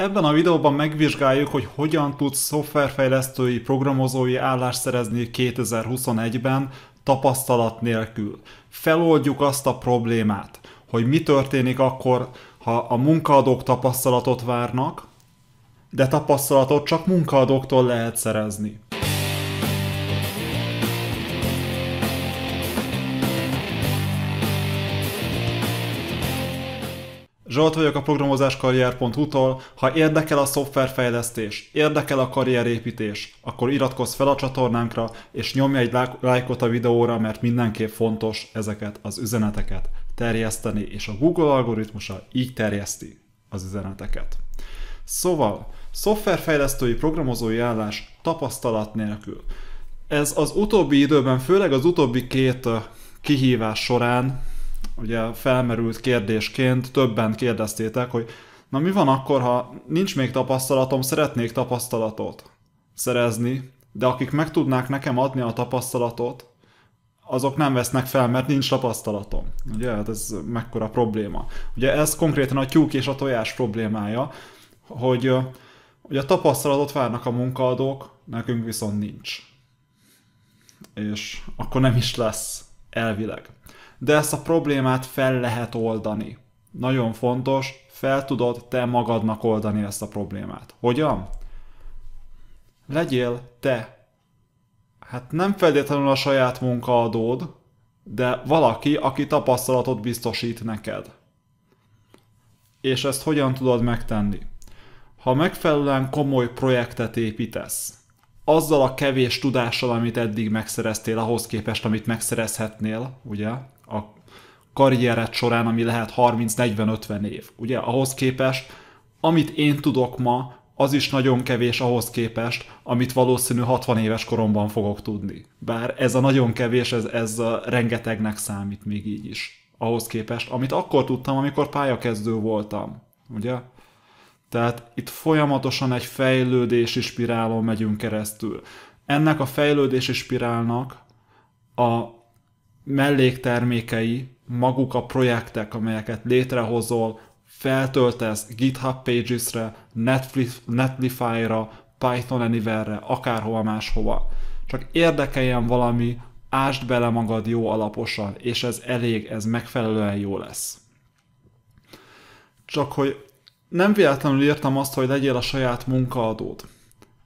Ebben a videóban megvizsgáljuk, hogy hogyan tudsz szoftverfejlesztői, programozói állást szerezni 2021-ben tapasztalat nélkül. Feloldjuk azt a problémát, hogy mi történik akkor, ha a munkaadók tapasztalatot várnak, de tapasztalatot csak munkaadóktól lehet szerezni. Zsolt vagyok a programozáskarrier.hu-tól. Ha érdekel a szoftverfejlesztés, érdekel a karrierépítés, akkor iratkozz fel a csatornánkra, és nyomj egy lájkot a videóra, mert mindenképp fontos ezeket az üzeneteket terjeszteni, és a Google algoritmusa így terjeszti az üzeneteket. Szóval, szoftverfejlesztői programozói állás tapasztalat nélkül. Ez az utóbbi időben, főleg az utóbbi két kihívás során ugye felmerült kérdésként többen kérdeztétek, hogy na mi van akkor, ha nincs még tapasztalatom, szeretnék tapasztalatot szerezni, de akik meg tudnák nekem adni a tapasztalatot, azok nem vesznek fel, mert nincs tapasztalatom. Ugye, hát ez mekkora probléma. Ugye ez konkrétan a tyúk és a tojás problémája, hogy, hogy a tapasztalatot várnak a munkaadók, nekünk viszont nincs. És akkor nem is lesz elvileg. De ezt a problémát fel lehet oldani. Nagyon fontos, fel tudod te magadnak oldani ezt a problémát. Hogyan? Legyél te. Hát nem feltétlenül a saját munkaadód, de valaki, aki tapasztalatot biztosít neked. És ezt hogyan tudod megtenni? Ha megfelelően komoly projektet építesz, azzal a kevés tudással, amit eddig megszereztél, ahhoz képest, amit megszerezhetnél, ugye, a karriered során, ami lehet 30-40-50 év, ugye, ahhoz képest, amit én tudok ma, az is nagyon kevés ahhoz képest, amit valószínű 60 éves koromban fogok tudni. Bár ez a nagyon kevés, ez, ez rengetegnek számít még így is. Ahhoz képest, amit akkor tudtam, amikor pályakezdő voltam. Ugye? Tehát itt folyamatosan egy fejlődési spirálon megyünk keresztül. Ennek a fejlődési spirálnak a melléktermékei maguk a projektek, amelyeket létrehozol, feltöltesz GitHub Pages-re, Netflix, Netlify-ra, Python Anywhere-re, akárhova máshova. Csak érdekeljen valami, ásd bele magad jó alaposan, és ez elég, ez megfelelően jó lesz. Csak hogy nem véletlenül írtam azt, hogy legyél a saját munkaadód.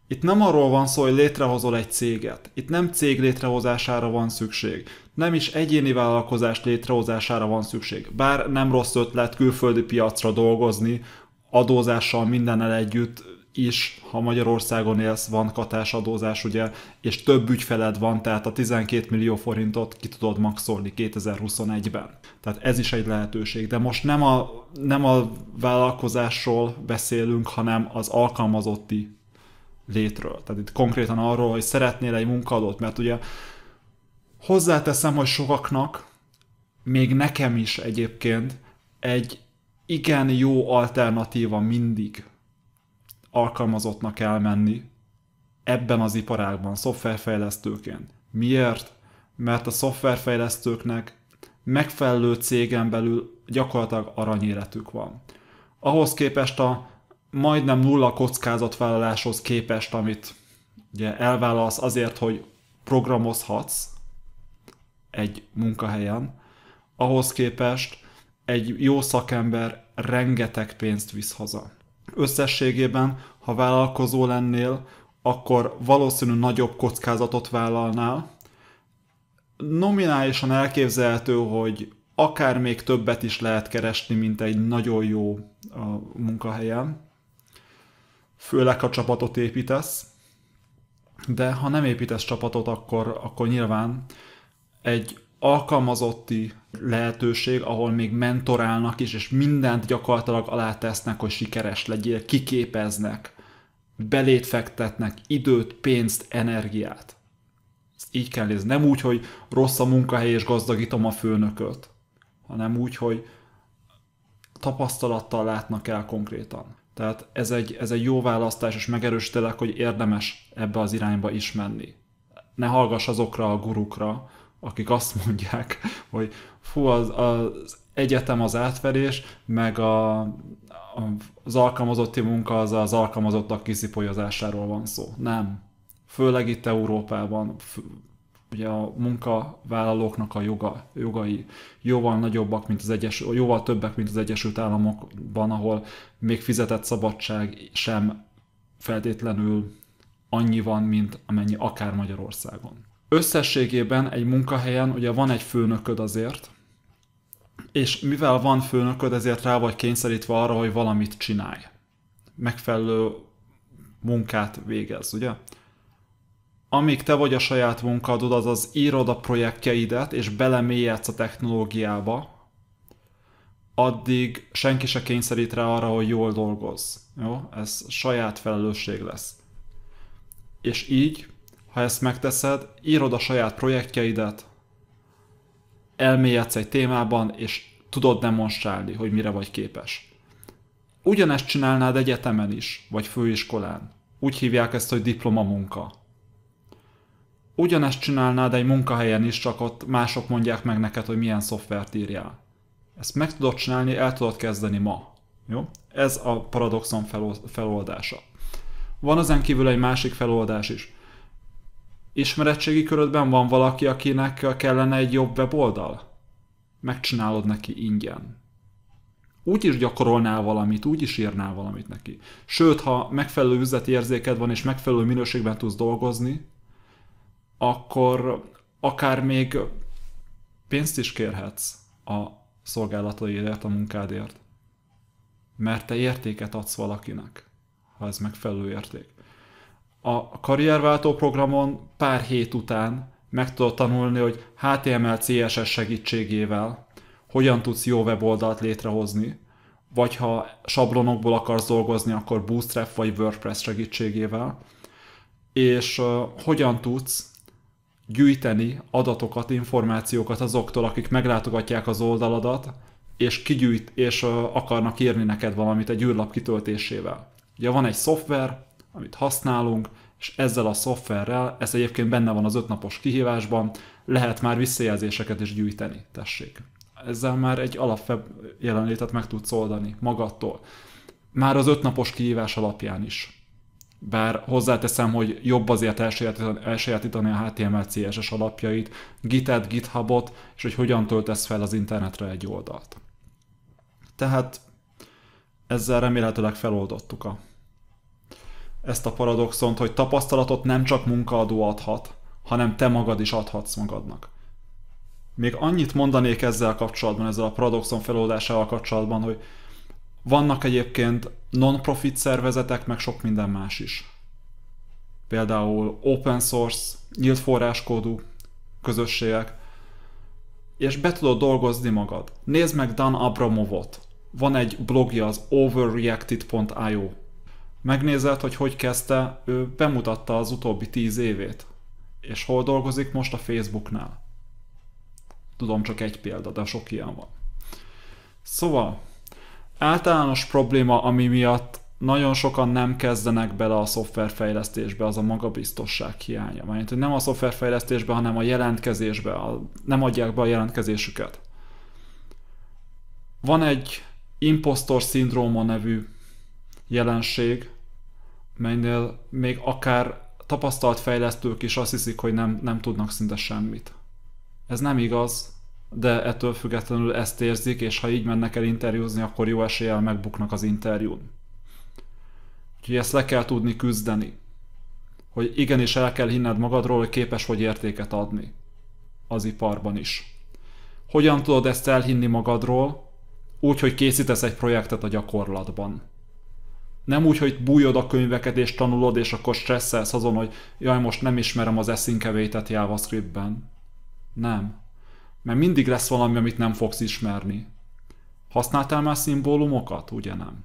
Itt nem arról van szó, hogy létrehozol egy céget. Itt nem cég létrehozására van szükség. Nem is egyéni vállalkozás létrehozására van szükség. Bár nem rossz ötlet külföldi piacra dolgozni, adózással mindennel együtt is, ha Magyarországon élsz, van katásadózás, ugye, és több ügyfeled van, tehát a 12 millió forintot ki tudod maxolni 2021-ben. Tehát ez is egy lehetőség, de most nem a, nem a vállalkozásról beszélünk, hanem az alkalmazotti létről. Tehát itt konkrétan arról, hogy szeretnél egy munkadót, mert ugye hozzáteszem, hogy sokaknak, még nekem is egyébként egy igen jó alternatíva mindig alkalmazottnak elmenni ebben az iparágban, szoftverfejlesztőként. Miért? Mert a szoftverfejlesztőknek megfelelő cégen belül gyakorlatilag aranyéletük van. Ahhoz képest a majdnem nulla kockázatvállaláshoz képest, amit ugye elvállalsz azért, hogy programozhatsz egy munkahelyen, ahhoz képest egy jó szakember rengeteg pénzt visz haza. Összességében, ha vállalkozó lennél, akkor valószínű nagyobb kockázatot vállalnál. Nominálisan elképzelhető, hogy akár még többet is lehet keresni, mint egy nagyon jó munkahelyen, főleg ha csapatot építesz, de ha nem építesz csapatot, akkor, akkor nyilván egy alkalmazotti lehetőség, ahol még mentorálnak is, és mindent gyakorlatilag tesznek, hogy sikeres legyél, kiképeznek, belét fektetnek, időt, pénzt, energiát. Ezt így kell nézni. Nem úgy, hogy rossz a munkahely és gazdagítom a főnököt, hanem úgy, hogy tapasztalattal látnak el konkrétan. Tehát ez egy, ez egy jó választás, és megerősítelek, hogy érdemes ebbe az irányba is menni. Ne hallgass azokra a gurukra, akik azt mondják, hogy fú, az, az egyetem az átverés, meg a, az alkalmazotti munka az az alkalmazottak kiszipolyozásáról van szó. Nem. Főleg itt Európában ugye a munkavállalóknak a joga, jogai jóval nagyobbak, mint az egyes, jóval többek, mint az Egyesült Államokban, ahol még fizetett szabadság sem feltétlenül annyi van, mint amennyi akár Magyarországon összességében egy munkahelyen ugye van egy főnököd azért, és mivel van főnököd, ezért rá vagy kényszerítve arra, hogy valamit csinálj. Megfelelő munkát végez, ugye? Amíg te vagy a saját munkadod, az az írod a projektjeidet, és belemélyedsz a technológiába, addig senki se kényszerít rá arra, hogy jól dolgozz. Jó? Ez saját felelősség lesz. És így ha ezt megteszed, írod a saját projektjeidet, elmélyedsz egy témában, és tudod demonstrálni, hogy mire vagy képes. Ugyanezt csinálnád egyetemen is, vagy főiskolán. Úgy hívják ezt, hogy diplomamunka. Ugyanezt csinálnád egy munkahelyen is, csak ott mások mondják meg neked, hogy milyen szoftvert írjál. Ezt meg tudod csinálni, el tudod kezdeni ma. Jó? Ez a paradoxon feloldása. Van ezen kívül egy másik feloldás is ismeretségi körödben van valaki, akinek kellene egy jobb weboldal? Megcsinálod neki ingyen. Úgy is gyakorolnál valamit, úgy is írnál valamit neki. Sőt, ha megfelelő üzleti érzéked van, és megfelelő minőségben tudsz dolgozni, akkor akár még pénzt is kérhetsz a szolgálataidért, a munkádért. Mert te értéket adsz valakinek, ha ez megfelelő érték a karrierváltó programon pár hét után meg tudod tanulni, hogy HTML, CSS segítségével hogyan tudsz jó weboldalt létrehozni, vagy ha sablonokból akarsz dolgozni, akkor Bootstrap vagy WordPress segítségével, és hogyan tudsz gyűjteni adatokat, információkat azoktól, akik meglátogatják az oldaladat, és kigyűjt, és akarnak írni neked valamit egy űrlap kitöltésével. Ugye van egy szoftver, amit használunk, és ezzel a szoftverrel, ez egyébként benne van az ötnapos kihívásban, lehet már visszajelzéseket is gyűjteni, tessék. Ezzel már egy alapfebb jelenlétet meg tudsz oldani magadtól. Már az ötnapos kihívás alapján is. Bár hozzáteszem, hogy jobb azért elsajátítani, a HTML, CSS alapjait, Gitet, GitHubot, és hogy hogyan töltesz fel az internetre egy oldalt. Tehát ezzel remélhetőleg feloldottuk a ezt a paradoxont, hogy tapasztalatot nem csak munkaadó adhat, hanem te magad is adhatsz magadnak. Még annyit mondanék ezzel kapcsolatban, ezzel a paradoxon feloldásával kapcsolatban, hogy vannak egyébként non-profit szervezetek, meg sok minden más is. Például open source, nyílt forráskódú közösségek, és be tudod dolgozni magad. Nézd meg Dan Abramovot. Van egy blogja az overreacted.io megnézed, hogy hogy kezdte, ő bemutatta az utóbbi tíz évét, és hol dolgozik most a Facebooknál. Tudom, csak egy példa, de sok ilyen van. Szóval, általános probléma, ami miatt nagyon sokan nem kezdenek bele a szoftverfejlesztésbe, az a magabiztosság hiánya. Mert nem a szoftverfejlesztésbe, hanem a jelentkezésbe, a, nem adják be a jelentkezésüket. Van egy impostor szindróma nevű jelenség, melynél még akár tapasztalt fejlesztők is azt hiszik, hogy nem, nem tudnak szinte semmit. Ez nem igaz, de ettől függetlenül ezt érzik, és ha így mennek el interjúzni, akkor jó eséllyel megbuknak az interjún. Úgyhogy ezt le kell tudni küzdeni. Hogy igenis el kell hinned magadról, hogy képes vagy értéket adni. Az iparban is. Hogyan tudod ezt elhinni magadról? Úgy, hogy készítesz egy projektet a gyakorlatban. Nem úgy, hogy bújod a könyveket és tanulod, és akkor stresszelsz azon, hogy jaj, most nem ismerem az eszinkevétet JavaScriptben. Nem. Mert mindig lesz valami, amit nem fogsz ismerni. Használtál már szimbólumokat? Ugye nem.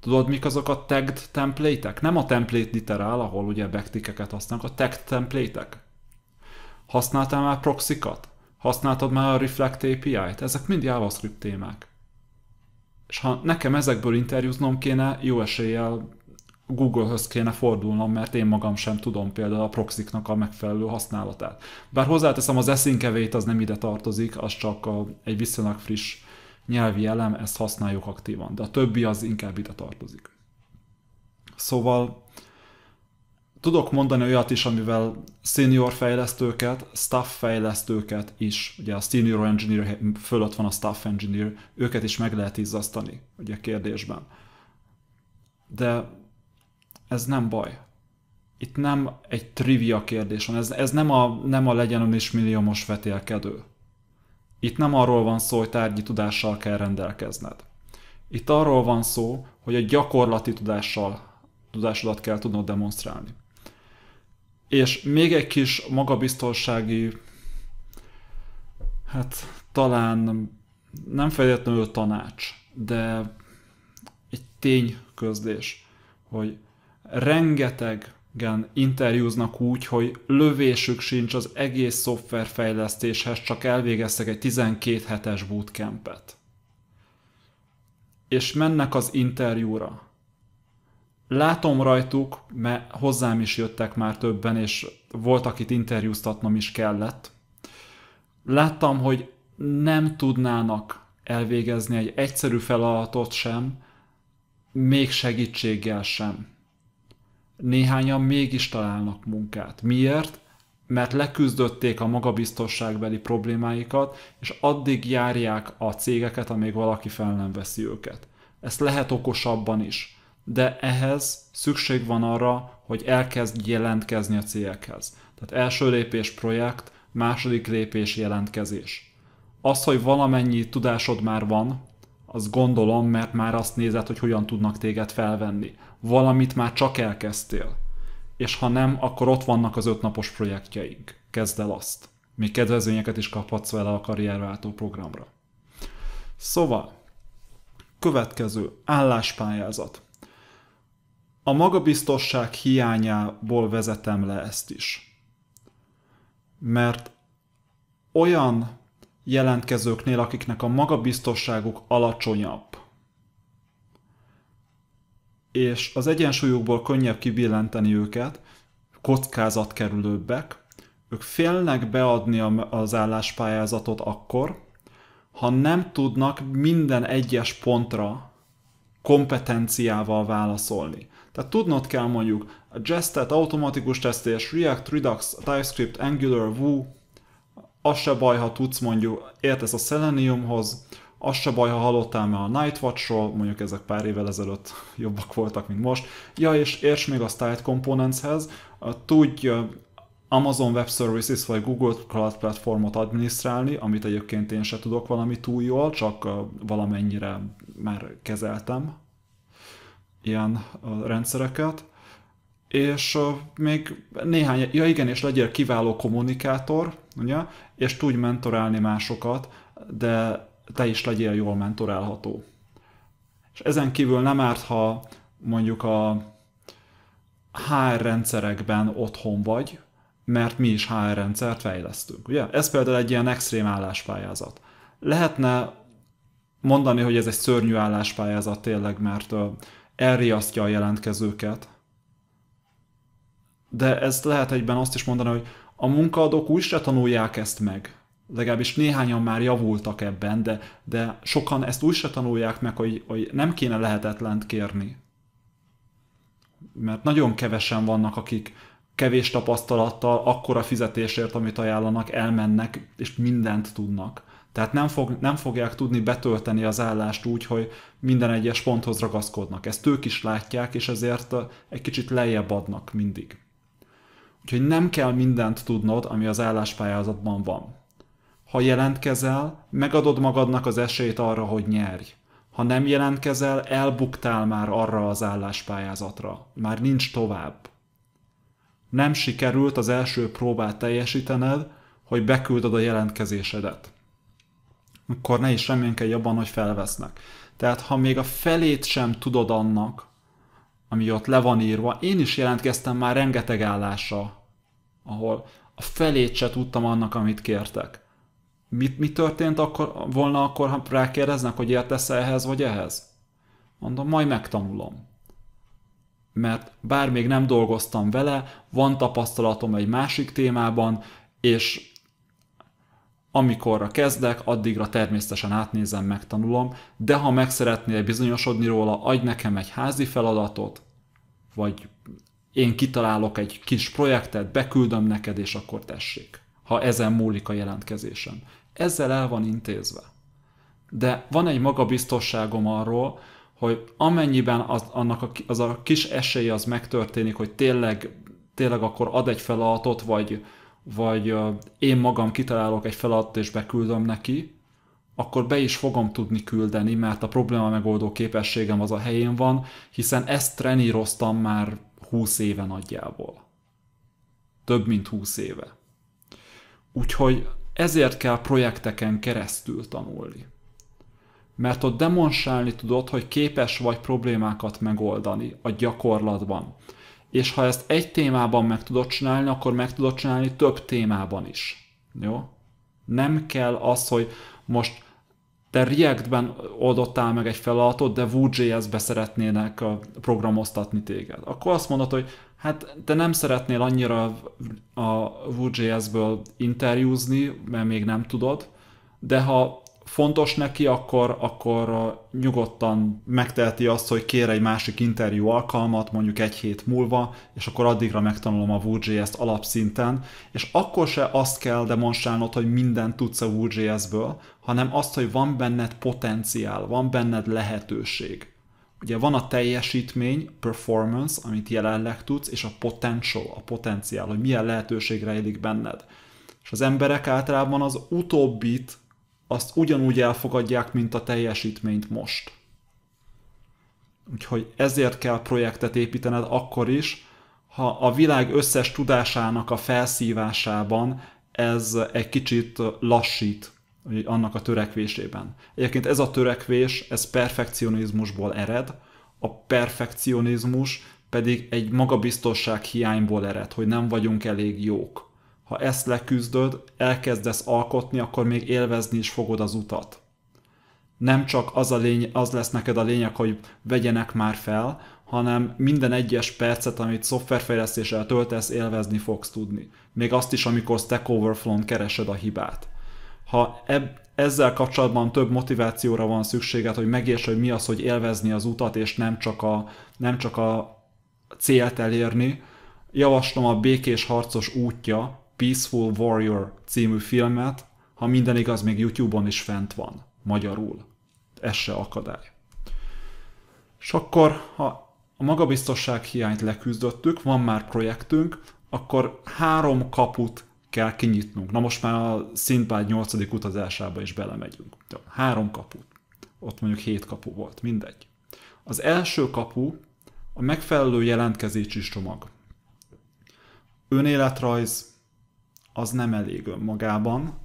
Tudod, mik azok a tagged templétek? Nem a template literál, ahol ugye backtickeket használnak, a tagged templétek. Használtál már proxikat? Használtad már a Reflect API-t? Ezek mind JavaScript témák. És ha nekem ezekből interjúznom kéne, jó eséllyel Google-höz kéne fordulnom, mert én magam sem tudom például a proxiknak a megfelelő használatát. Bár hozzáteszem, az eszinkevét az nem ide tartozik, az csak a, egy viszonylag friss nyelvi elem, ezt használjuk aktívan, de a többi az inkább ide tartozik. Szóval tudok mondani olyat is, amivel senior fejlesztőket, staff fejlesztőket is, ugye a senior engineer fölött van a staff engineer, őket is meg lehet izzasztani, ugye kérdésben. De ez nem baj. Itt nem egy trivia kérdés van, ez, ez nem, a, nem a legyen is milliómos vetélkedő. Itt nem arról van szó, hogy tárgyi tudással kell rendelkezned. Itt arról van szó, hogy a gyakorlati tudással, tudásodat kell tudnod demonstrálni és még egy kis magabiztonsági, hát talán nem fejletlenül tanács, de egy tényközlés, hogy rengetegen interjúznak úgy, hogy lövésük sincs az egész szoftverfejlesztéshez, csak elvégeztek egy 12 hetes bootcampet. És mennek az interjúra látom rajtuk, mert hozzám is jöttek már többen, és volt, akit interjúztatnom is kellett. Láttam, hogy nem tudnának elvégezni egy egyszerű feladatot sem, még segítséggel sem. Néhányan mégis találnak munkát. Miért? Mert leküzdötték a magabiztosságbeli problémáikat, és addig járják a cégeket, amíg valaki fel nem veszi őket. Ezt lehet okosabban is de ehhez szükség van arra, hogy elkezd jelentkezni a céghez. Tehát első lépés projekt, második lépés jelentkezés. Az, hogy valamennyi tudásod már van, az gondolom, mert már azt nézed, hogy hogyan tudnak téged felvenni. Valamit már csak elkezdtél. És ha nem, akkor ott vannak az ötnapos projektjeink. Kezd el azt. Még kedvezményeket is kaphatsz vele a karrierváltó programra. Szóval, következő álláspályázat a magabiztosság hiányából vezetem le ezt is. Mert olyan jelentkezőknél, akiknek a magabiztosságuk alacsonyabb, és az egyensúlyukból könnyebb kibillenteni őket, kockázatkerülőbbek, ők félnek beadni az álláspályázatot akkor, ha nem tudnak minden egyes pontra kompetenciával válaszolni. Tehát tudnod kell mondjuk a Jestet, automatikus tesztés, React, Redux, TypeScript, Angular, Vue, az se baj, ha tudsz mondjuk, értesz a Seleniumhoz, az se baj, ha hallottál már a Nightwatch-ról, mondjuk ezek pár évvel ezelőtt jobbak voltak, mint most. Ja, és érts még a Styled Components-hez, tudj Amazon Web Services vagy Google Cloud platformot adminisztrálni, amit egyébként én se tudok valami túl jól, csak valamennyire már kezeltem ilyen rendszereket. És még néhány, ja igen, és legyél kiváló kommunikátor, ugye, és tudj mentorálni másokat, de te is legyél jól mentorálható. És ezen kívül nem árt, ha mondjuk a HR rendszerekben otthon vagy, mert mi is HR rendszert fejlesztünk. Ugye? Ez például egy ilyen extrém álláspályázat. Lehetne mondani, hogy ez egy szörnyű álláspályázat tényleg, mert elriasztja a jelentkezőket, de ez lehet egyben azt is mondani, hogy a munkaadók úgyse tanulják ezt meg. Legalábbis néhányan már javultak ebben, de, de sokan ezt úgyse tanulják meg, hogy, hogy nem kéne lehetetlent kérni. Mert nagyon kevesen vannak, akik, kevés tapasztalattal, akkora fizetésért, amit ajánlanak, elmennek, és mindent tudnak. Tehát nem, fog, nem fogják tudni betölteni az állást úgy, hogy minden egyes ponthoz ragaszkodnak. Ezt ők is látják, és ezért egy kicsit lejjebb adnak mindig. Úgyhogy nem kell mindent tudnod, ami az álláspályázatban van. Ha jelentkezel, megadod magadnak az esélyt arra, hogy nyerj. Ha nem jelentkezel, elbuktál már arra az álláspályázatra. Már nincs tovább nem sikerült az első próbát teljesítened, hogy beküldöd a jelentkezésedet. Akkor ne is reménykedj abban, hogy felvesznek. Tehát ha még a felét sem tudod annak, ami ott le van írva, én is jelentkeztem már rengeteg állásra, ahol a felét se tudtam annak, amit kértek. Mit, mi történt akkor, volna akkor, ha rákérdeznek, hogy értesz ehhez vagy ehhez? Mondom, majd megtanulom mert bár még nem dolgoztam vele, van tapasztalatom egy másik témában, és amikorra kezdek, addigra természetesen átnézem, megtanulom, de ha meg szeretnél bizonyosodni róla, adj nekem egy házi feladatot, vagy én kitalálok egy kis projektet, beküldöm neked, és akkor tessék, ha ezen múlik a jelentkezésem. Ezzel el van intézve. De van egy magabiztosságom arról, hogy amennyiben az, annak a, az a kis esély az megtörténik, hogy tényleg, tényleg akkor ad egy feladatot, vagy, vagy én magam kitalálok egy feladatot és beküldöm neki, akkor be is fogom tudni küldeni, mert a probléma megoldó képességem az a helyén van, hiszen ezt treníroztam már 20 éve nagyjából. Több mint 20 éve. Úgyhogy ezért kell projekteken keresztül tanulni mert ott demonstrálni tudod, hogy képes vagy problémákat megoldani a gyakorlatban. És ha ezt egy témában meg tudod csinálni, akkor meg tudod csinálni több témában is. Jó? Nem kell az, hogy most te React-ben oldottál meg egy feladatot, de Vue.js-be szeretnének programoztatni téged. Akkor azt mondod, hogy hát te nem szeretnél annyira a Vue.js-ből interjúzni, mert még nem tudod, de ha fontos neki, akkor, akkor nyugodtan megteheti azt, hogy kér egy másik interjú alkalmat, mondjuk egy hét múlva, és akkor addigra megtanulom a Vue.js-t alapszinten, és akkor se azt kell demonstrálnod, hogy mindent tudsz a Vue.js-ből, hanem azt, hogy van benned potenciál, van benned lehetőség. Ugye van a teljesítmény, performance, amit jelenleg tudsz, és a potential, a potenciál, hogy milyen lehetőség rejlik benned. És az emberek általában az utóbbit azt ugyanúgy elfogadják, mint a teljesítményt most. Úgyhogy ezért kell projektet építened akkor is, ha a világ összes tudásának a felszívásában ez egy kicsit lassít annak a törekvésében. Egyébként ez a törekvés, ez perfekcionizmusból ered, a perfekcionizmus pedig egy magabiztosság hiányból ered, hogy nem vagyunk elég jók ha ezt leküzdöd, elkezdesz alkotni, akkor még élvezni is fogod az utat. Nem csak az, a lény, az lesz neked a lényeg, hogy vegyenek már fel, hanem minden egyes percet, amit szoftverfejlesztéssel töltesz, élvezni fogsz tudni. Még azt is, amikor Stack Overflow-n keresed a hibát. Ha eb- ezzel kapcsolatban több motivációra van szükséged, hogy megérts, hogy mi az, hogy élvezni az utat, és nem csak a, nem csak a célt elérni, javaslom a Békés Harcos útja, Peaceful Warrior című filmet, ha minden igaz, még YouTube-on is fent van, magyarul. Ez se akadály. És akkor, ha a magabiztosság hiányt leküzdöttük, van már projektünk, akkor három kaput kell kinyitnunk. Na most már a Szintbágy 8. utazásába is belemegyünk. Három kaput. Ott mondjuk hét kapu volt, mindegy. Az első kapu a megfelelő jelentkezési csomag. Önéletrajz, az nem elég önmagában,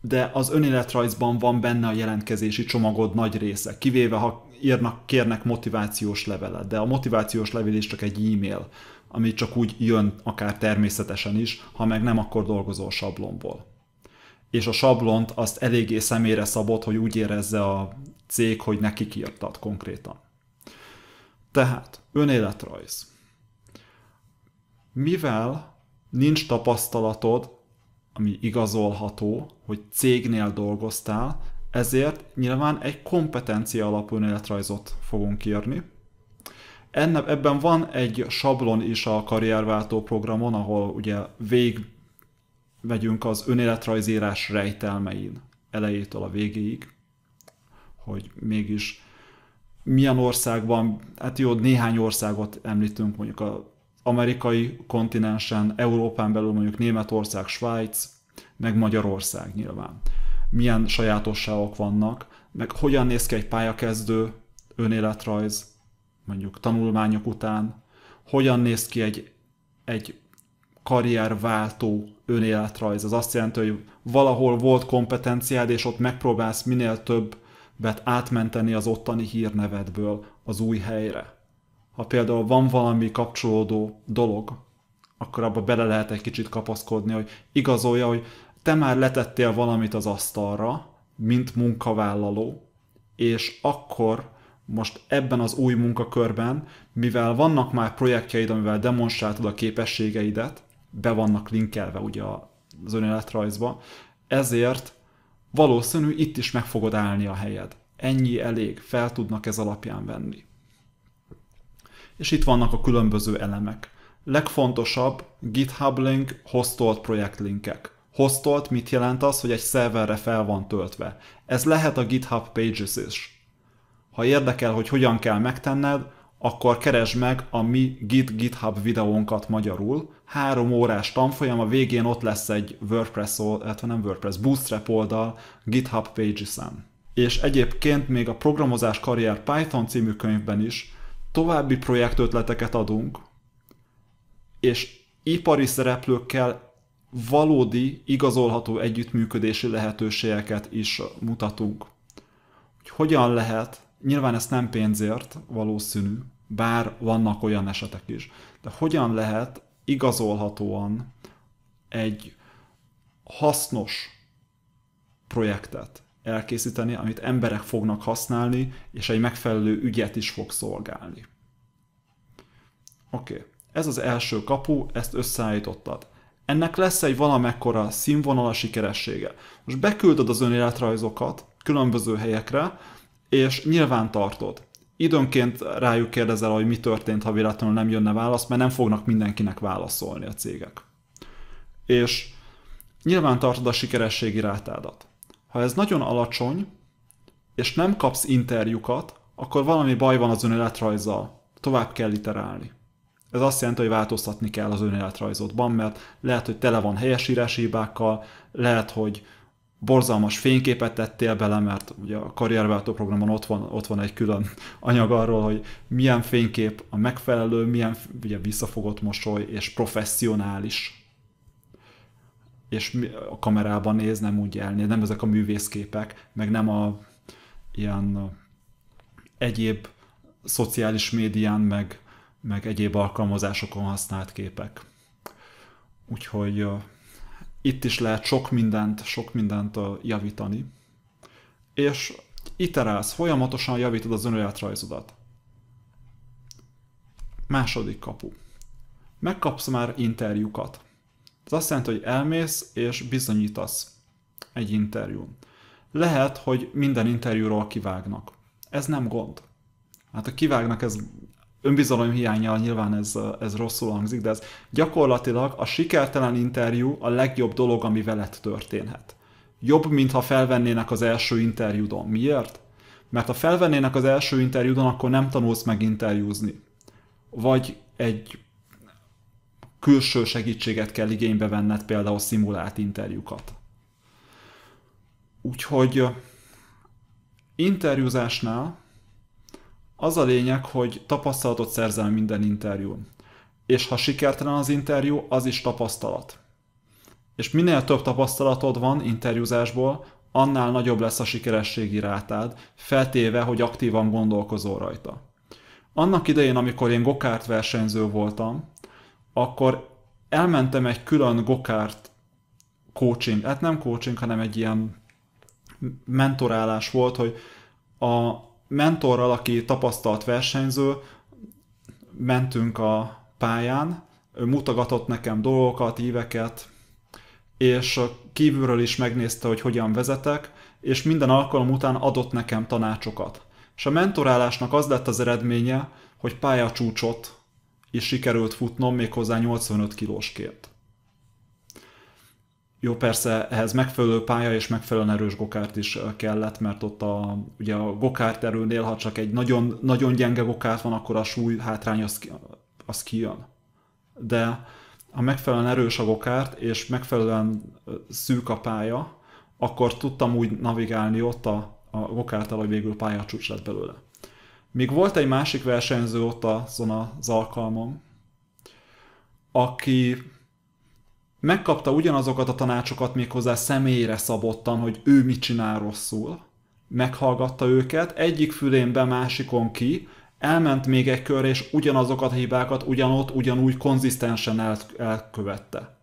de az önéletrajzban van benne a jelentkezési csomagod nagy része, kivéve ha írnak, kérnek motivációs levelet, de a motivációs levél is csak egy e-mail, ami csak úgy jön akár természetesen is, ha meg nem, akkor dolgozol sablonból. És a sablont azt eléggé személyre szabott, hogy úgy érezze a cég, hogy neki írtad konkrétan. Tehát, önéletrajz. Mivel nincs tapasztalatod ami igazolható, hogy cégnél dolgoztál, ezért nyilván egy kompetencia alapú életrajzot fogunk írni. Enne, ebben van egy sablon is a karrierváltó programon, ahol ugye vég, megyünk az önéletrajzírás rejtelmein elejétől a végéig, hogy mégis milyen országban, hát jó, néhány országot említünk, mondjuk a amerikai kontinensen, Európán belül mondjuk Németország, Svájc, meg Magyarország nyilván. Milyen sajátosságok vannak, meg hogyan néz ki egy pályakezdő önéletrajz, mondjuk tanulmányok után, hogyan néz ki egy, egy karrierváltó önéletrajz. Ez azt jelenti, hogy valahol volt kompetenciád, és ott megpróbálsz minél többet átmenteni az ottani hírnevedből az új helyre ha például van valami kapcsolódó dolog, akkor abba bele lehet egy kicsit kapaszkodni, hogy igazolja, hogy te már letettél valamit az asztalra, mint munkavállaló, és akkor most ebben az új munkakörben, mivel vannak már projektjeid, amivel demonstráltad a képességeidet, be vannak linkelve ugye az önéletrajzba, ezért valószínű itt is meg fogod állni a helyed. Ennyi elég, fel tudnak ez alapján venni és itt vannak a különböző elemek. Legfontosabb GitHub link, hostolt projektlinkek. Hostolt mit jelent az, hogy egy szerverre fel van töltve? Ez lehet a GitHub Pages is. Ha érdekel, hogy hogyan kell megtenned, akkor keresd meg a mi Git GitHub videónkat magyarul. Három órás tanfolyam, a végén ott lesz egy WordPress, illetve hát nem WordPress, Bootstrap oldal GitHub Pages-en. És egyébként még a Programozás Karrier Python című könyvben is további projektötleteket adunk, és ipari szereplőkkel valódi, igazolható együttműködési lehetőségeket is mutatunk. Hogy hogyan lehet, nyilván ezt nem pénzért valószínű, bár vannak olyan esetek is, de hogyan lehet igazolhatóan egy hasznos projektet, elkészíteni, amit emberek fognak használni, és egy megfelelő ügyet is fog szolgálni. Oké, okay. ez az első kapu, ezt összeállítottad. Ennek lesz egy valamekkora színvonala sikeressége. Most beküldöd az önéletrajzokat különböző helyekre, és nyilván tartod. Időnként rájuk kérdezel, hogy mi történt, ha véletlenül nem jönne válasz, mert nem fognak mindenkinek válaszolni a cégek. És nyilván tartod a sikerességi rátádat ha ez nagyon alacsony, és nem kapsz interjúkat, akkor valami baj van az önéletrajzzal. Tovább kell literálni. Ez azt jelenti, hogy változtatni kell az önéletrajzodban, mert lehet, hogy tele van helyesírási hibákkal, lehet, hogy borzalmas fényképet tettél bele, mert ugye a karrierváltó programon ott van, ott van egy külön anyag arról, hogy milyen fénykép a megfelelő, milyen ugye visszafogott mosoly és professzionális és a kamerában néz, nem úgy elnéz, nem ezek a művészképek, meg nem a ilyen egyéb szociális médián, meg, meg egyéb alkalmazásokon használt képek. Úgyhogy uh, itt is lehet sok mindent, sok mindent uh, javítani. És iterálsz, folyamatosan javítod az önéletrajzodat. Második kapu. Megkapsz már interjúkat ez azt jelenti, hogy elmész és bizonyítasz egy interjún. Lehet, hogy minden interjúról kivágnak. Ez nem gond. Hát a kivágnak, ez önbizalom hiányjal nyilván ez, ez rosszul hangzik, de ez gyakorlatilag a sikertelen interjú a legjobb dolog, ami veled történhet. Jobb, mintha felvennének az első interjúdon. Miért? Mert ha felvennének az első interjúdon, akkor nem tanulsz meg interjúzni. Vagy egy külső segítséget kell igénybe venned, például szimulált interjúkat. Úgyhogy interjúzásnál az a lényeg, hogy tapasztalatot szerzel minden interjún. És ha sikertelen az interjú, az is tapasztalat. És minél több tapasztalatod van interjúzásból, annál nagyobb lesz a sikerességi rátád, feltéve, hogy aktívan gondolkozol rajta. Annak idején, amikor én gokárt versenyző voltam, akkor elmentem egy külön gokárt coaching, hát nem coaching, hanem egy ilyen mentorálás volt, hogy a mentorral, aki tapasztalt versenyző, mentünk a pályán, ő mutogatott nekem dolgokat, íveket, és kívülről is megnézte, hogy hogyan vezetek, és minden alkalom után adott nekem tanácsokat. És a mentorálásnak az lett az eredménye, hogy pályacsúcsot is sikerült futnom méghozzá 85 kilósként. Jó, persze ehhez megfelelő pálya és megfelelően erős gokárt is eh, kellett, mert ott a, ugye a gokárt erőnél, ha csak egy nagyon, nagyon gyenge gokárt van, akkor a súly hátrány az, az kijön. De ha megfelelően erős a gokárt, és megfelelően eh, szűk a pálya, akkor tudtam úgy navigálni ott a, a gokártal, hogy végül csúcs lett belőle. Még volt egy másik versenyző ott azon az alkalmon, aki megkapta ugyanazokat a tanácsokat méghozzá személyre szabottan, hogy ő mit csinál rosszul. Meghallgatta őket, egyik fülén be, másikon ki, elment még egy körre, és ugyanazokat a hibákat ugyanott, ugyanúgy konzisztensen el, elkövette.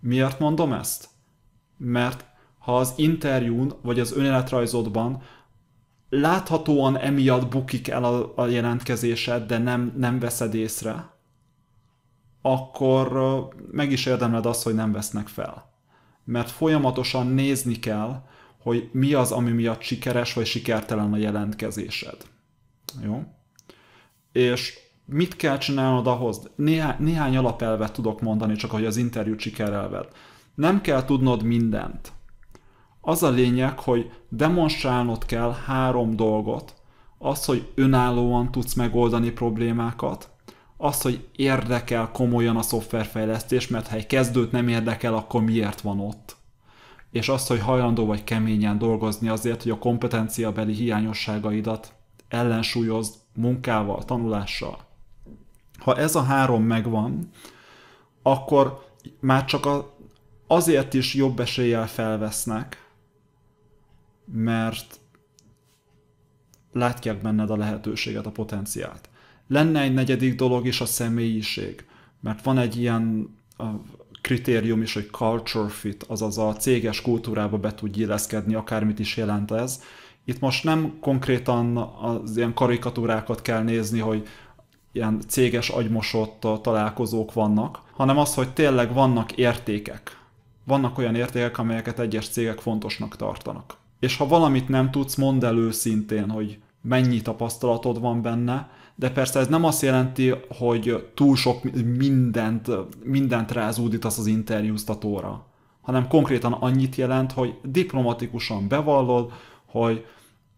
Miért mondom ezt? Mert ha az interjún vagy az önéletrajzodban láthatóan emiatt bukik el a, a jelentkezésed, de nem, nem veszed észre, akkor meg is érdemled azt, hogy nem vesznek fel. Mert folyamatosan nézni kell, hogy mi az, ami miatt sikeres vagy sikertelen a jelentkezésed. Jó? És mit kell csinálnod ahhoz? Néhány, néhány alapelvet tudok mondani, csak hogy az interjút sikerelved. Nem kell tudnod mindent. Az a lényeg, hogy demonstrálnod kell három dolgot. Az, hogy önállóan tudsz megoldani problémákat, az, hogy érdekel komolyan a szoftverfejlesztés, mert ha egy kezdőt nem érdekel, akkor miért van ott? És az, hogy hajlandó vagy keményen dolgozni azért, hogy a kompetenciabeli hiányosságaidat ellensúlyozd munkával, tanulással. Ha ez a három megvan, akkor már csak azért is jobb eséllyel felvesznek, mert látják benned a lehetőséget, a potenciált. Lenne egy negyedik dolog is a személyiség, mert van egy ilyen a kritérium is, hogy culture fit, azaz a céges kultúrába be tudj illeszkedni, akármit is jelent ez. Itt most nem konkrétan az ilyen karikatúrákat kell nézni, hogy ilyen céges agymosott találkozók vannak, hanem az, hogy tényleg vannak értékek. Vannak olyan értékek, amelyeket egyes cégek fontosnak tartanak és ha valamit nem tudsz, mondd el őszintén, hogy mennyi tapasztalatod van benne, de persze ez nem azt jelenti, hogy túl sok mindent, mindent rázúdítasz az interjúztatóra, hanem konkrétan annyit jelent, hogy diplomatikusan bevallod, hogy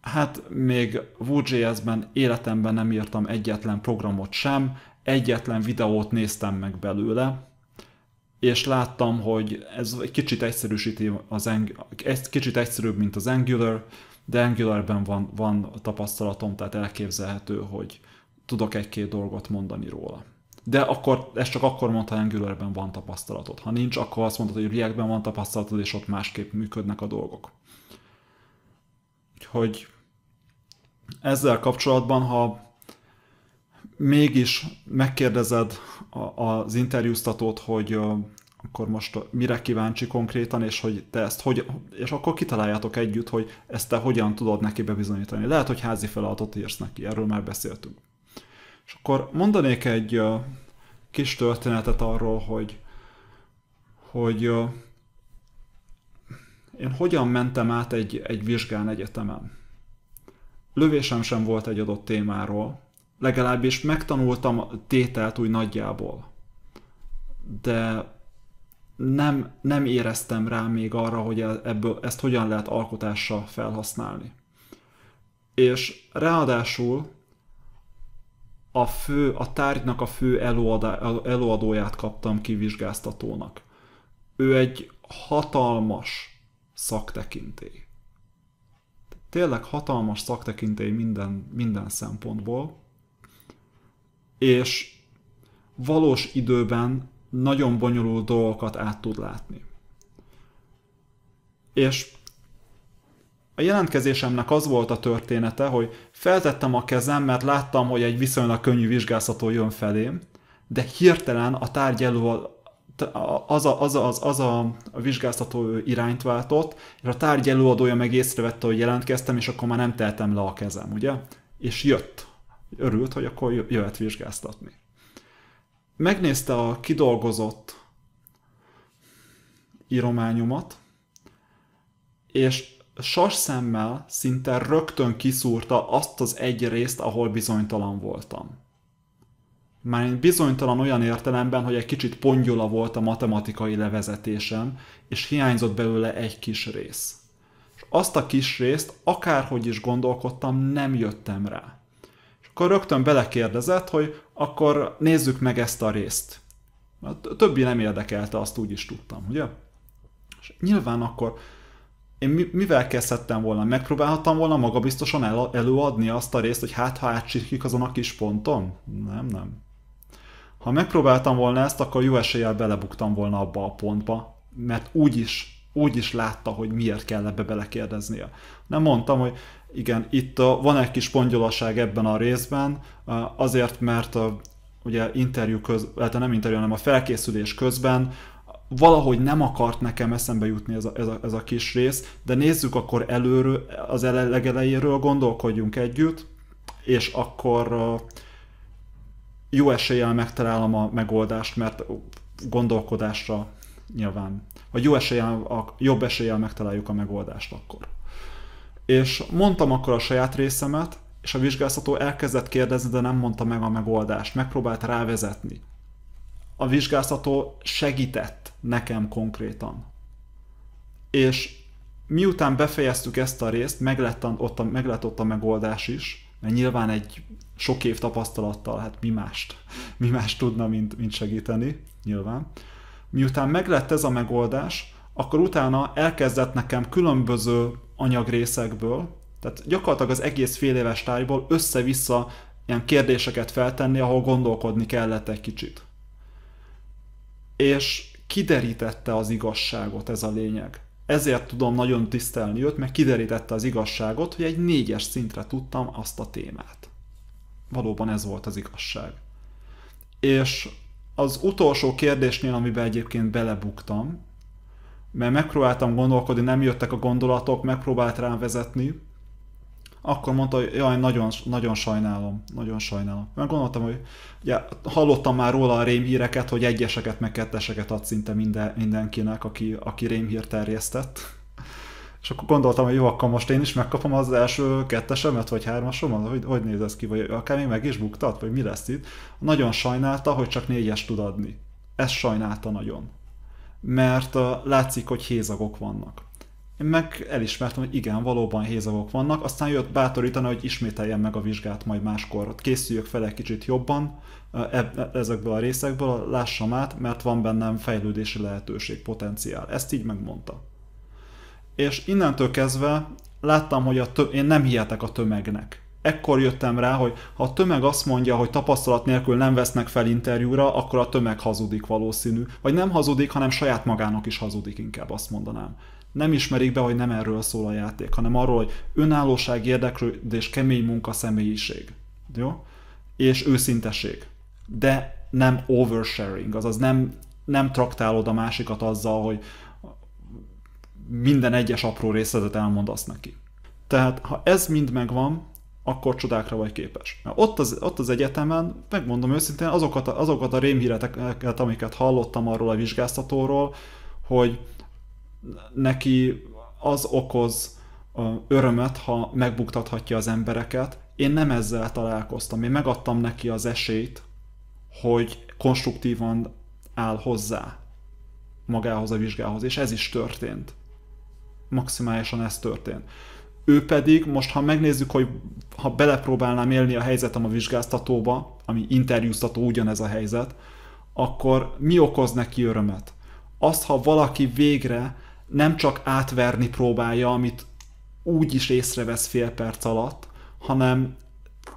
hát még Vue.js-ben életemben nem írtam egyetlen programot sem, egyetlen videót néztem meg belőle, és láttam, hogy ez egy kicsit egyszerűsíti az ang- kicsit egyszerűbb, mint az Angular, de Angularben van, van tapasztalatom, tehát elképzelhető, hogy tudok egy-két dolgot mondani róla. De akkor, ez csak akkor mondta, ha Angularben van tapasztalatod. Ha nincs, akkor azt mondod, hogy Reactben van tapasztalatod, és ott másképp működnek a dolgok. Úgyhogy ezzel kapcsolatban, ha mégis megkérdezed a, az interjúztatót, hogy akkor most mire kíváncsi konkrétan, és hogy te ezt hogy, és akkor kitaláljátok együtt, hogy ezt te hogyan tudod neki bebizonyítani. Lehet, hogy házi feladatot írsz neki, erről már beszéltünk. És akkor mondanék egy kis történetet arról, hogy, hogy én hogyan mentem át egy, egy vizsgán egyetemen. Lövésem sem volt egy adott témáról, legalábbis megtanultam a tételt úgy nagyjából. De nem, nem éreztem rá még arra, hogy e- ebből, ezt hogyan lehet alkotással felhasználni. És ráadásul a, fő, a tárgynak a fő előadá, előadóját kaptam kivizsgáztatónak. Ő egy hatalmas szaktekintély. Tényleg hatalmas szaktekintély minden, minden szempontból és valós időben nagyon bonyolult dolgokat át tud látni. És a jelentkezésemnek az volt a története, hogy feltettem a kezem, mert láttam, hogy egy viszonylag könnyű vizsgáztató jön felém, de hirtelen a tárgy elő az a, az, a, az, az a vizsgáztató irányt váltott, és a tárgy előadója meg észrevette, hogy jelentkeztem, és akkor már nem teltem le a kezem, ugye? És jött. Örült, hogy akkor jöhet vizsgáztatni. Megnézte a kidolgozott írományomat, és sas szemmel szinte rögtön kiszúrta azt az egy részt, ahol bizonytalan voltam. Már én bizonytalan olyan értelemben, hogy egy kicsit pongyola volt a matematikai levezetésem, és hiányzott belőle egy kis rész. És azt a kis részt, akárhogy is gondolkodtam, nem jöttem rá akkor rögtön belekérdezett, hogy akkor nézzük meg ezt a részt. A többi nem érdekelte, azt úgy is tudtam, ugye? És nyilván akkor én mivel kezdhettem volna? Megpróbálhattam volna magabiztosan el- előadni azt a részt, hogy hát ha átsikik azon a kis ponton? Nem, nem. Ha megpróbáltam volna ezt, akkor jó eséllyel belebuktam volna abba a pontba, mert úgyis úgy is látta, hogy miért kell ebbe belekérdeznie. Nem mondtam, hogy igen, itt van egy kis pongyolaság ebben a részben, azért, mert a, ugye interjú köz, lehet, nem interjú, hanem a felkészülés közben valahogy nem akart nekem eszembe jutni ez a, ez a, ez a kis rész, de nézzük akkor előről, az ele, legelejéről gondolkodjunk együtt, és akkor jó eséllyel megtalálom a megoldást, mert gondolkodásra nyilván vagy jó eséllyel, a, jobb eséllyel megtaláljuk a megoldást akkor. És mondtam akkor a saját részemet, és a vizsgáztató elkezdett kérdezni, de nem mondta meg a megoldást, megpróbált rávezetni. A vizsgáztató segített nekem konkrétan. És miután befejeztük ezt a részt, meglett ott a, meglett ott a megoldás is, mert nyilván egy sok év tapasztalattal, hát mi mást, mi mást tudna, mint, mint segíteni, nyilván. Miután meglett ez a megoldás, akkor utána elkezdett nekem különböző anyagrészekből, tehát gyakorlatilag az egész fél éves tárgyból össze-vissza ilyen kérdéseket feltenni, ahol gondolkodni kellett egy kicsit. És kiderítette az igazságot, ez a lényeg. Ezért tudom nagyon tisztelni őt, mert kiderítette az igazságot, hogy egy négyes szintre tudtam azt a témát. Valóban ez volt az igazság. És az utolsó kérdésnél, amiben egyébként belebuktam, mert megpróbáltam gondolkodni, nem jöttek a gondolatok, megpróbált rám vezetni, akkor mondta, hogy jaj, nagyon, nagyon sajnálom, nagyon sajnálom. Mert gondoltam, hogy ugye, hallottam már róla a rémhíreket, hogy egyeseket meg ketteseket ad szinte minden, mindenkinek, aki, aki rémhír terjesztett. És akkor gondoltam, hogy jó, akkor most én is megkapom az első kettesemet, vagy hármasomat, hogy hogy néz ez ki, vagy akár még meg is buktat, vagy mi lesz itt. Nagyon sajnálta, hogy csak négyes tud adni. Ez sajnálta nagyon. Mert uh, látszik, hogy hézagok vannak. Én meg elismertem, hogy igen, valóban hézagok vannak, aztán jött bátorítani, hogy ismételjem meg a vizsgát majd máskor, készüljök fel egy kicsit jobban e, e, ezekből a részekből, lássam át, mert van bennem fejlődési lehetőség, potenciál. Ezt így megmondta és innentől kezdve láttam, hogy a töm- én nem hihetek a tömegnek. Ekkor jöttem rá, hogy ha a tömeg azt mondja, hogy tapasztalat nélkül nem vesznek fel interjúra, akkor a tömeg hazudik valószínű. Vagy nem hazudik, hanem saját magának is hazudik, inkább azt mondanám. Nem ismerik be, hogy nem erről szól a játék, hanem arról, hogy önállóság, érdeklődés, kemény munka, személyiség. Jó? És őszinteség. De nem oversharing, azaz nem, nem traktálod a másikat azzal, hogy minden egyes apró részletet elmondasz neki. Tehát ha ez mind megvan, akkor csodákra vagy képes. Mert ott az, ott az egyetemen, megmondom őszintén, azokat a, azokat a rémhíreteket, amiket hallottam arról a vizsgáztatóról, hogy neki az okoz örömet, ha megbuktathatja az embereket. Én nem ezzel találkoztam. Én megadtam neki az esélyt, hogy konstruktívan áll hozzá magához a vizsgához, és ez is történt maximálisan ez történt. Ő pedig most, ha megnézzük, hogy ha belepróbálnám élni a helyzetem a vizsgáztatóba, ami interjúztató ugyanez a helyzet, akkor mi okoz neki örömet? Azt, ha valaki végre nem csak átverni próbálja, amit úgy is észrevesz fél perc alatt, hanem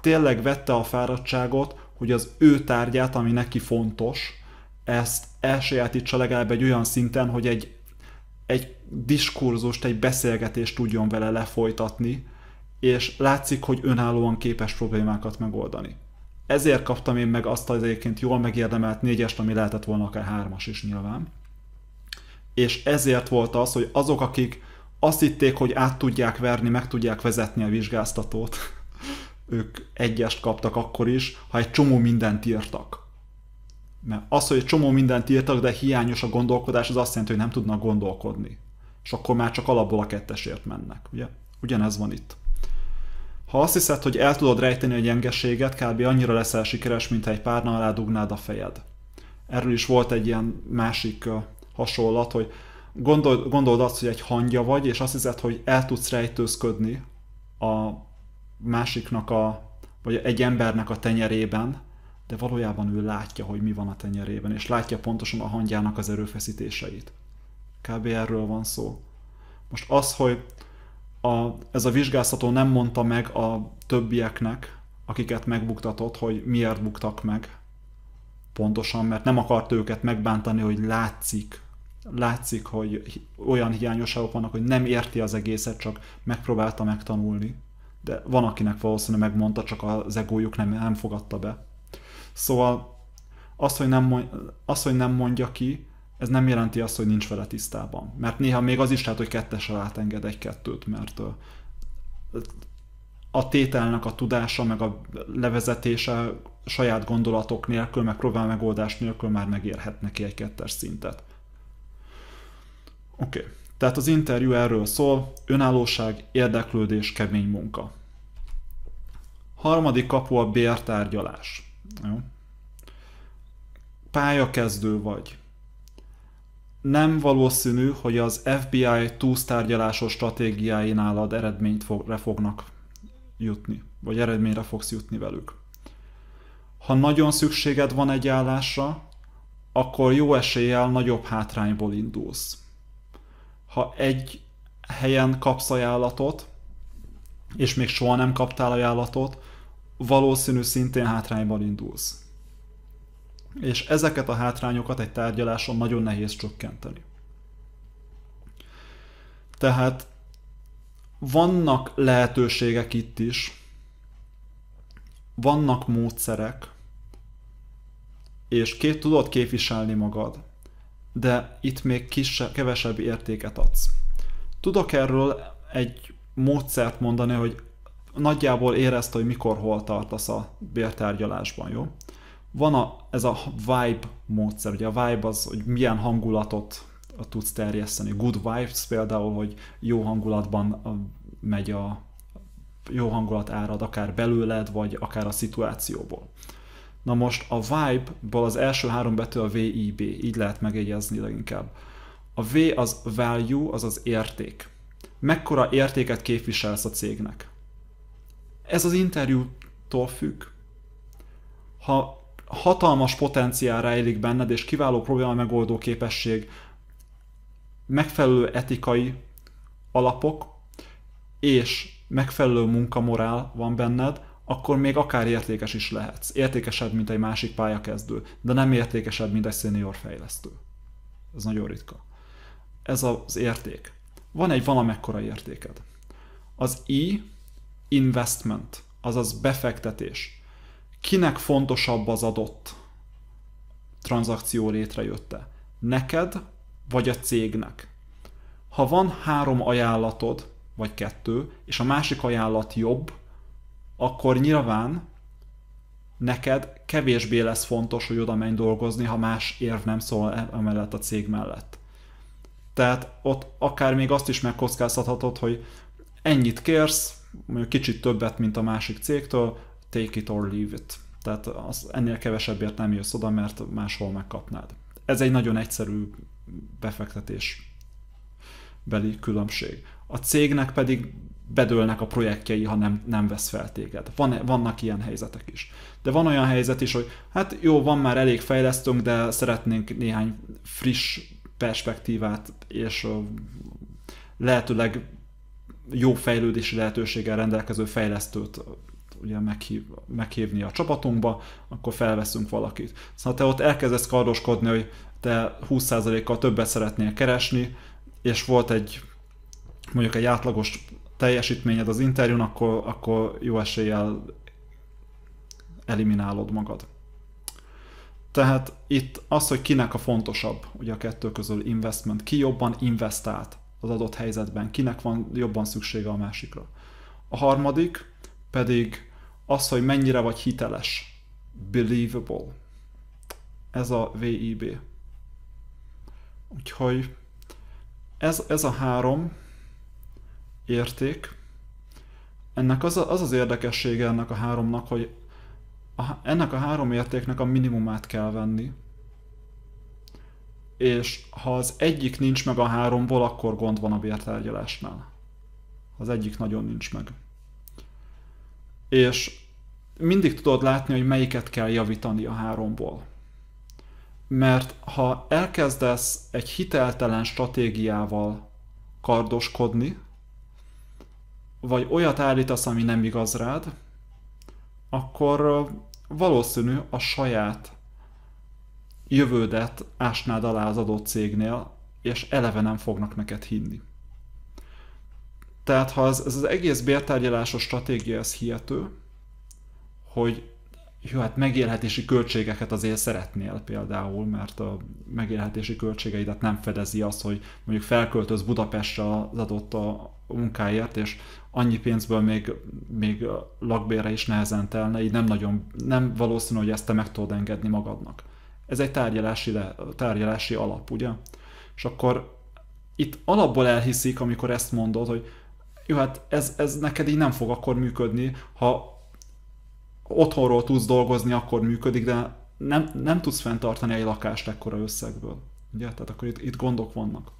tényleg vette a fáradtságot, hogy az ő tárgyát, ami neki fontos, ezt elsajátítsa legalább egy olyan szinten, hogy egy egy diskurzust, egy beszélgetést tudjon vele lefolytatni, és látszik, hogy önállóan képes problémákat megoldani. Ezért kaptam én meg azt az egyébként jól megérdemelt négyest, ami lehetett volna akár hármas is nyilván. És ezért volt az, hogy azok, akik azt hitték, hogy át tudják verni, meg tudják vezetni a vizsgáztatót, ők egyest kaptak akkor is, ha egy csomó mindent írtak mert az, hogy csomó mindent írtak, de hiányos a gondolkodás, az azt jelenti, hogy nem tudnak gondolkodni. És akkor már csak alapból a kettesért mennek, ugye? Ugyanez van itt. Ha azt hiszed, hogy el tudod rejteni a gyengeséget, kb. annyira leszel sikeres, mintha egy párna alá dugnád a fejed. Erről is volt egy ilyen másik hasonlat, hogy gondold gondold azt, hogy egy hangya vagy, és azt hiszed, hogy el tudsz rejtőzködni a másiknak a, vagy egy embernek a tenyerében, de valójában ő látja, hogy mi van a tenyerében, és látja pontosan a hangyának az erőfeszítéseit. Kb. erről van szó. Most az, hogy a, ez a vizsgáztató nem mondta meg a többieknek, akiket megbuktatott, hogy miért buktak meg. Pontosan, mert nem akart őket megbántani, hogy látszik, látszik, hogy olyan hiányosságok vannak, hogy nem érti az egészet, csak megpróbálta megtanulni. De van, akinek valószínűleg megmondta, csak az egójuk nem, nem fogadta be. Szóval az, hogy nem, mondja, az, hogy nem mondja ki, ez nem jelenti azt, hogy nincs vele tisztában. Mert néha még az is lehet, hogy kettesre átenged egy-kettőt, mert a tételnek a tudása, meg a levezetése saját gondolatok nélkül, meg próbál megoldás nélkül már megérhet neki egy kettes szintet. Oké, okay. tehát az interjú erről szól, önállóság, érdeklődés, kemény munka. Harmadik kapu a bértárgyalás. Jó? Pályakezdő vagy. Nem valószínű, hogy az FBI túlsztárgyalásos stratégiái nálad eredményt fog, fognak jutni, vagy eredményre fogsz jutni velük. Ha nagyon szükséged van egy állásra, akkor jó eséllyel nagyobb hátrányból indulsz. Ha egy helyen kapsz ajánlatot, és még soha nem kaptál ajánlatot, valószínű szintén hátrányban indulsz. És ezeket a hátrányokat egy tárgyaláson nagyon nehéz csökkenteni. Tehát vannak lehetőségek itt is, vannak módszerek, és két tudod képviselni magad, de itt még kisebb, kevesebb értéket adsz. Tudok erről egy módszert mondani, hogy nagyjából érezte, hogy mikor, hol tartasz a bértárgyalásban, jó? Van a, ez a vibe módszer, ugye a vibe az, hogy milyen hangulatot tudsz terjeszteni. Good vibes például, hogy jó hangulatban megy a jó hangulat árad, akár belőled, vagy akár a szituációból. Na most a vibe-ból az első három betű a VIB, így lehet megjegyezni leginkább. A V az value, az az érték. Mekkora értéket képviselsz a cégnek? Ez az interjútól függ. Ha hatalmas potenciál rejlik benned, és kiváló probléma megoldó képesség, megfelelő etikai alapok, és megfelelő munkamorál van benned, akkor még akár értékes is lehetsz. Értékesebb, mint egy másik pályakezdő, de nem értékesebb, mint egy senior fejlesztő. Ez nagyon ritka. Ez az érték. Van egy valamekkora értéked. Az I investment, azaz befektetés. Kinek fontosabb az adott tranzakció létrejötte? Neked vagy a cégnek? Ha van három ajánlatod, vagy kettő, és a másik ajánlat jobb, akkor nyilván neked kevésbé lesz fontos, hogy oda menj dolgozni, ha más érv nem szól e- emellett a cég mellett. Tehát ott akár még azt is megkockáztathatod, hogy ennyit kérsz, mondjuk kicsit többet, mint a másik cégtől, take it or leave it. Tehát az, ennél kevesebbért nem jössz oda, mert máshol megkapnád. Ez egy nagyon egyszerű befektetés beli különbség. A cégnek pedig bedőlnek a projektjei, ha nem, nem vesz fel téged. Van, vannak ilyen helyzetek is. De van olyan helyzet is, hogy hát jó, van már elég fejlesztünk, de szeretnénk néhány friss perspektívát, és lehetőleg jó fejlődési lehetőséggel rendelkező fejlesztőt ugye meghív, meghívni a csapatunkba, akkor felveszünk valakit. Szóval te ott elkezdesz kardoskodni, hogy te 20%-kal többet szeretnél keresni, és volt egy mondjuk egy átlagos teljesítményed az interjún, akkor, akkor jó eséllyel eliminálod magad. Tehát itt az, hogy kinek a fontosabb, ugye a kettő közül investment, ki jobban investált az adott helyzetben, kinek van jobban szüksége a másikra. A harmadik pedig az, hogy mennyire vagy hiteles. Believable. Ez a VIB. Úgyhogy ez, ez a három érték. Ennek az, a, az az érdekessége ennek a háromnak, hogy a, ennek a három értéknek a minimumát kell venni, és ha az egyik nincs meg a háromból, akkor gond van a vértárgyalásnál. az egyik nagyon nincs meg. És mindig tudod látni, hogy melyiket kell javítani a háromból. Mert ha elkezdesz egy hiteltelen stratégiával kardoskodni, vagy olyat állítasz, ami nem igaz rád, akkor valószínű a saját jövődet ásnád alá az adott cégnél, és eleve nem fognak neked hinni. Tehát ha ez, ez az egész bértárgyalásos stratégia, ez hihető, hogy jó, hát megélhetési költségeket azért szeretnél például, mert a megélhetési költségeidet nem fedezi az, hogy mondjuk felköltöz Budapestre az adott a munkáért, és annyi pénzből még, még lakbére is nehezen telne, így nem nagyon, nem valószínű, hogy ezt te meg tudod engedni magadnak ez egy tárgyalási, le, tárgyalási alap, ugye? És akkor itt alapból elhiszik, amikor ezt mondod, hogy jó, hát ez, ez neked így nem fog akkor működni, ha otthonról tudsz dolgozni, akkor működik, de nem, nem tudsz fenntartani egy lakást ekkora összegből. Ugye? Tehát akkor itt, itt gondok vannak.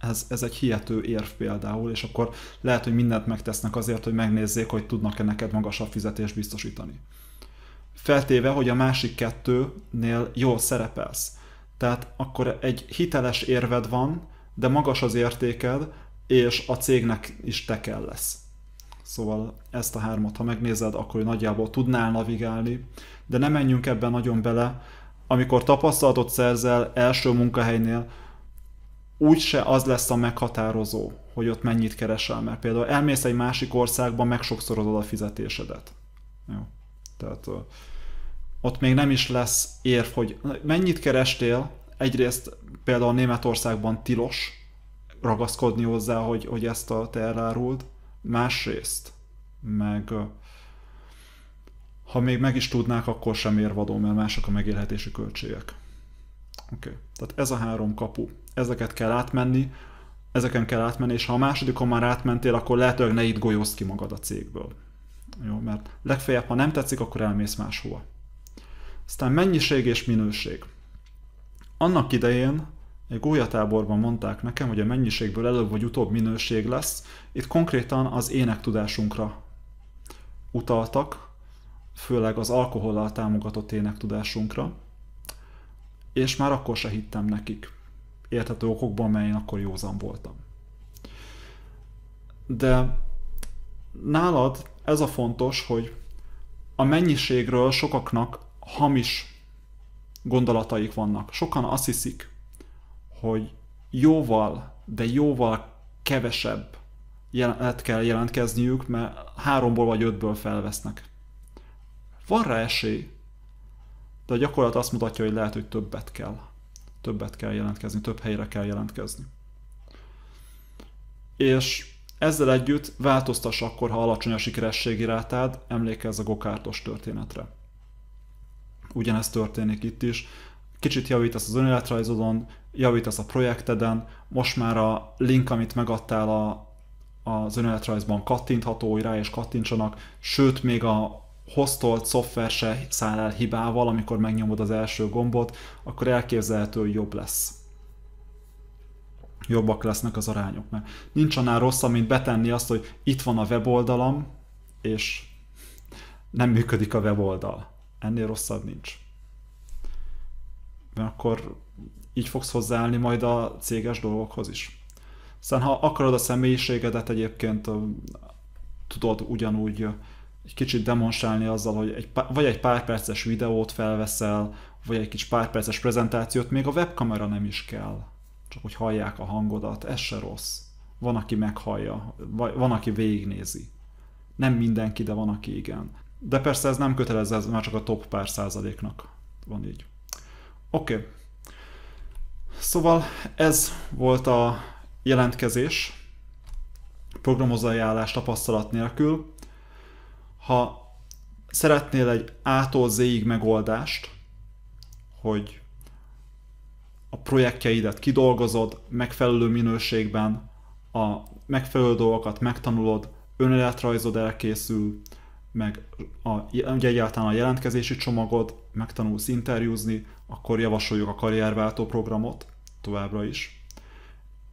Ez, ez egy hihető érv például, és akkor lehet, hogy mindent megtesznek azért, hogy megnézzék, hogy tudnak-e neked magasabb fizetést biztosítani. Feltéve, hogy a másik kettőnél jól szerepelsz. Tehát akkor egy hiteles érved van, de magas az értéked, és a cégnek is te kell lesz. Szóval ezt a hármat, ha megnézed, akkor nagyjából tudnál navigálni, de ne menjünk ebben nagyon bele. Amikor tapasztalatot szerzel első munkahelynél, úgyse az lesz a meghatározó, hogy ott mennyit keresel, mert például elmész egy másik országba, meg a fizetésedet. Jó. Tehát ott még nem is lesz érv, hogy mennyit kerestél, egyrészt például Németországban tilos ragaszkodni hozzá, hogy, hogy ezt a te elárult, másrészt meg ha még meg is tudnák, akkor sem érvadó, mert mások a megélhetési költségek. Oké, okay. tehát ez a három kapu. Ezeket kell átmenni, ezeken kell átmenni, és ha a másodikon már átmentél, akkor lehetőleg ne itt golyózd ki magad a cégből. Jó, mert legfeljebb, ha nem tetszik, akkor elmész máshova. Aztán mennyiség és minőség. Annak idején egy gólyatáborban mondták nekem, hogy a mennyiségből előbb vagy utóbb minőség lesz. Itt konkrétan az énektudásunkra utaltak, főleg az alkohollal támogatott énektudásunkra, és már akkor se hittem nekik. Érthető okokban, mert én akkor józan voltam. De nálad ez a fontos, hogy a mennyiségről sokaknak hamis gondolataik vannak. Sokan azt hiszik, hogy jóval, de jóval kevesebb jelent kell jelentkezniük, mert háromból vagy ötből felvesznek. Van rá esély, de a gyakorlat azt mutatja, hogy lehet, hogy többet kell. Többet kell jelentkezni, több helyre kell jelentkezni. És ezzel együtt változtass akkor, ha alacsony a sikerességi rátád, emlékezz a gokártos történetre. Ugyanez történik itt is. Kicsit javítasz az önéletrajzodon, javítasz a projekteden, most már a link, amit megadtál a, az önéletrajzban kattintható, hogy rá is kattintsanak, sőt még a hostolt szoftver se száll el hibával, amikor megnyomod az első gombot, akkor elképzelhető, hogy jobb lesz jobbak lesznek az arányok. Mert nincs annál rosszabb, mint betenni azt, hogy itt van a weboldalam, és nem működik a weboldal. Ennél rosszabb nincs. Mert akkor így fogsz hozzáállni majd a céges dolgokhoz is. Szóval ha akarod a személyiségedet egyébként tudod ugyanúgy egy kicsit demonstrálni azzal, hogy egy, vagy egy pár perces videót felveszel, vagy egy kis pár perces prezentációt, még a webkamera nem is kell csak hogy hallják a hangodat, ez se rossz. Van, aki meghallja, vagy van, aki végignézi. Nem mindenki, de van, aki igen. De persze ez nem kötelező, ez már csak a top pár százaléknak van így. Oké. Okay. Szóval ez volt a jelentkezés, programozói állás tapasztalat nélkül. Ha szeretnél egy A-tól z megoldást, hogy a projektjeidet kidolgozod megfelelő minőségben, a megfelelő dolgokat megtanulod, önéletrajzod elkészül, meg a, ugye egyáltalán a jelentkezési csomagod, megtanulsz interjúzni, akkor javasoljuk a karrierváltó programot továbbra is.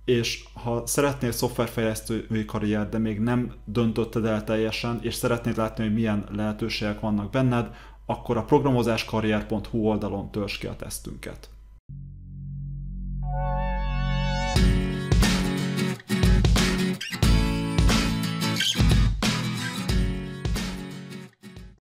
És ha szeretnél szoftverfejlesztői karrier, de még nem döntötted el teljesen, és szeretnéd látni, hogy milyen lehetőségek vannak benned, akkor a programozáskarrier.hu oldalon törzs ki a tesztünket.